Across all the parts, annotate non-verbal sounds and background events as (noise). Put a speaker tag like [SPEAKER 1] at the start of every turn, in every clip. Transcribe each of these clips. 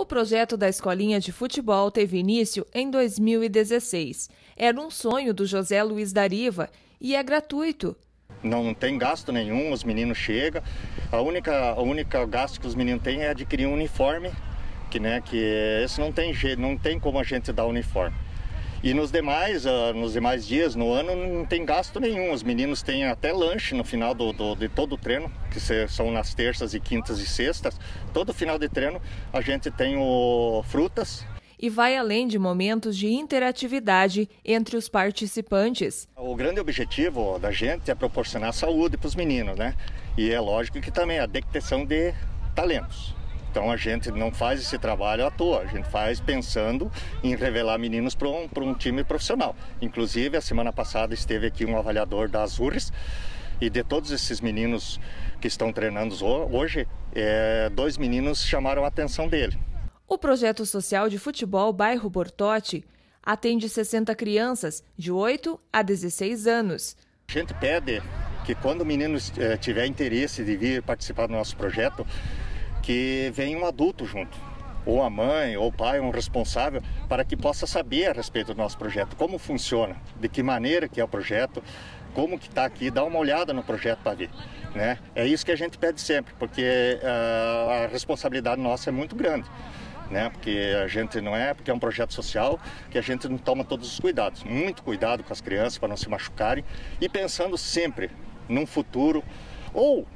[SPEAKER 1] O projeto da escolinha de futebol teve início em 2016. Era um sonho do José Luiz Dariva e é gratuito.
[SPEAKER 2] Não tem gasto nenhum, os meninos chegam. A única, a única gasto que os meninos têm é adquirir um uniforme, que, né, que esse não tem, não tem como a gente dar uniforme. E nos demais, uh, nos demais dias, no ano, não tem gasto nenhum. Os meninos têm até lanche no final do, do de todo o treino, que são nas terças e quintas e sextas. Todo final de treino a gente tem o,
[SPEAKER 1] frutas, e vai além de momentos de interatividade entre os
[SPEAKER 2] participantes. O grande objetivo da gente é proporcionar saúde para os meninos, né? E é lógico que também a detecção de talentos. Então a gente não faz esse trabalho à toa, a gente faz pensando em revelar meninos para um, um time profissional. Inclusive, a semana passada esteve aqui um avaliador da Azures e de todos esses meninos que estão treinando hoje, é, dois meninos chamaram a atenção dele.
[SPEAKER 1] O projeto social de futebol Bairro Bortote atende 60 crianças
[SPEAKER 2] de 8 a 16 anos. A gente pede que quando o menino é, tiver interesse de vir participar do nosso projeto, que venha um adulto junto, ou a mãe, ou o pai, um responsável, para que possa saber a respeito do nosso projeto, como funciona, de que maneira que é o projeto, como que está aqui, dá uma olhada no projeto para ver. Né? É isso que a gente pede sempre, porque uh, a responsabilidade nossa é muito grande. Né? Porque a gente não é, porque é um projeto social que a gente não toma todos os cuidados. Muito cuidado com as crianças para não se machucarem e pensando sempre num futuro ou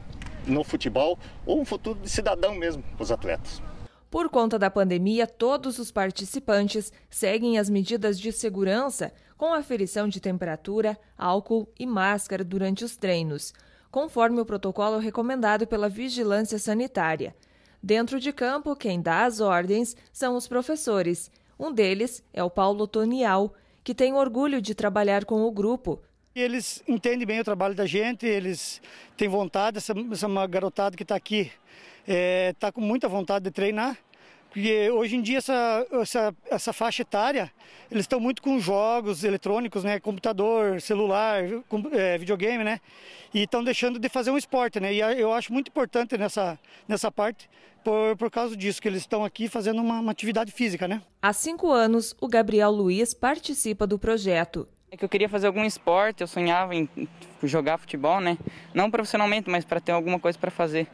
[SPEAKER 2] no futebol ou um futuro de cidadão mesmo para os atletas. Por conta
[SPEAKER 1] da pandemia, todos os participantes seguem as medidas de segurança com aferição de temperatura, álcool e máscara durante os treinos, conforme o protocolo recomendado pela Vigilância Sanitária. Dentro de campo, quem dá as ordens são os professores. Um deles é o Paulo Tonial, que tem orgulho
[SPEAKER 2] de trabalhar com o grupo, eles entendem bem o trabalho da gente, eles têm vontade, essa, essa garotada que está aqui está é, tá com muita vontade de treinar. Porque hoje em dia essa, essa, essa faixa etária, eles estão muito com jogos eletrônicos, né? Computador, celular, é, videogame, né? E estão deixando de fazer um esporte, né? E eu acho muito importante nessa, nessa parte, por, por causa disso, que eles estão aqui fazendo uma, uma atividade física, né?
[SPEAKER 1] Há cinco anos, o Gabriel Luiz participa do projeto é que eu queria fazer algum esporte, eu sonhava em tipo, jogar futebol, né? Não profissionalmente, mas para ter alguma coisa para fazer.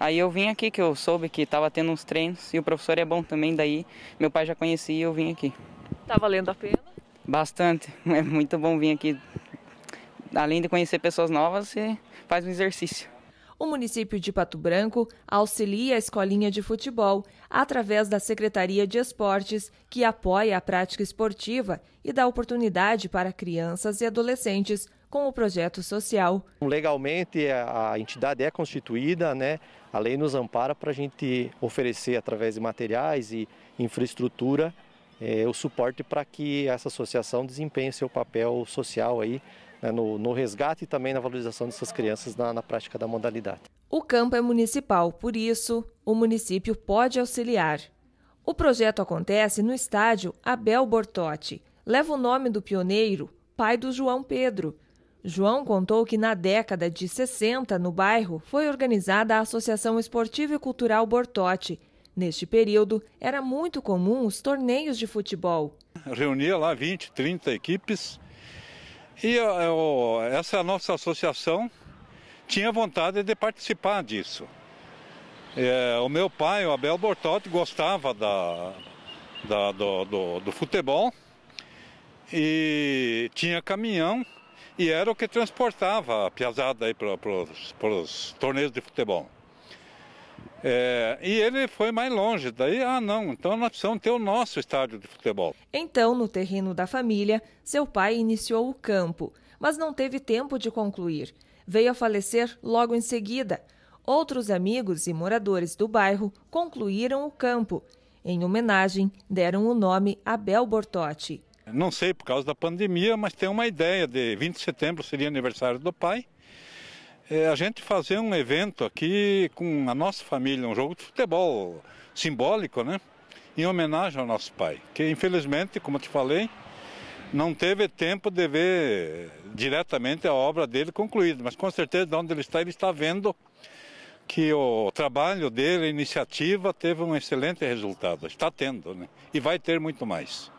[SPEAKER 1] Aí eu vim aqui, que eu soube que estava tendo uns treinos e o professor é bom também, daí meu pai já conhecia e eu vim aqui. Tá valendo a pena? Bastante, (laughs) é muito bom vir aqui. Além de conhecer pessoas novas, você faz um exercício. O município de Pato Branco auxilia a escolinha de futebol através da Secretaria de Esportes, que apoia a prática esportiva e dá oportunidade para crianças e adolescentes com o projeto social.
[SPEAKER 2] Legalmente a entidade é constituída, né? A lei nos ampara para a gente oferecer através de materiais e infraestrutura eh, o suporte para que essa associação desempenhe seu papel social aí né, no, no, resgate e também na valorização dessas crianças na, na prática da modalidade.
[SPEAKER 1] O campo é municipal, por isso, o município pode auxiliar. O projeto acontece no estádio Abel Bortotti. Leva o nome do pioneiro, pai do João Pedro. João contou que na década de 60, no bairro, foi organizada a Associação Esportiva e Cultural Bortotti. Neste período, era muito comum os torneios de futebol.
[SPEAKER 3] Reunia lá 20, 30 equipes e é, essa nossa associação tinha vontade de participar disso. É, o meu pai, o Abel Bortotti, gostava da, da do, do, do futebol e tinha caminhão e era o que transportava a piazada para os torneios de futebol. É, e ele foi mais longe. Daí, ah, não, então nós precisamos ter o nosso estádio de futebol.
[SPEAKER 1] Então, no terreno da família, seu pai iniciou o campo, mas não teve tempo de concluir. Veio a falecer logo em seguida. Outros amigos e moradores do bairro concluíram o campo. Em homenagem, deram o nome Abel Bortotti.
[SPEAKER 3] Não sei por causa da pandemia, mas tem uma ideia de 20 de setembro seria aniversário do pai é a gente fazer um evento aqui com a nossa família, um jogo de futebol simbólico, né? Em homenagem ao nosso pai, que infelizmente, como eu te falei, não teve tempo de ver diretamente a obra dele concluída, mas com certeza de onde ele está, ele está vendo que o trabalho dele, a iniciativa, teve um excelente resultado. Está tendo, né? E vai ter muito mais.